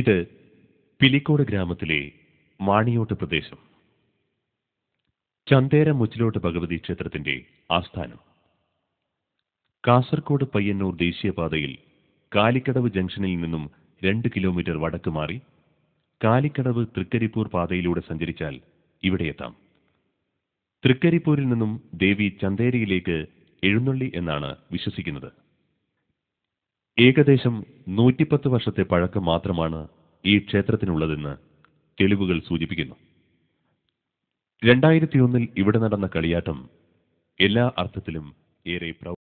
ഇത് പിലിക്കോട് ഗ്രാമത്തിലെ മാണിയോട്ട് പ്രദേശം ചന്തേര മുച്ചിലോട്ട് ഭഗവതി ക്ഷേത്രത്തിന്റെ ആസ്ഥാനം കാസർകോട് പയ്യന്നൂർ ദേശീയപാതയിൽ കാലിക്കടവ് ജംഗ്ഷനിൽ നിന്നും രണ്ട് കിലോമീറ്റർ വടക്ക് മാറി കാലിക്കടവ് തൃക്കരിപ്പൂർ പാതയിലൂടെ സഞ്ചരിച്ചാൽ ഇവിടെ എത്താം തൃക്കരിപ്പൂരിൽ നിന്നും ദേവി ചന്തേരിയിലേക്ക് എഴുന്നള്ളി എന്നാണ് വിശ്വസിക്കുന്നത് ഏകദേശം നൂറ്റിപ്പത്ത് വർഷത്തെ പഴക്കം മാത്രമാണ് ഈ ക്ഷേത്രത്തിനുള്ളതെന്ന് തെളിവുകൾ സൂചിപ്പിക്കുന്നു രണ്ടായിരത്തിയൊന്നിൽ ഇവിടെ നടന്ന കളിയാട്ടം എല്ലാ അർത്ഥത്തിലും ഏറെ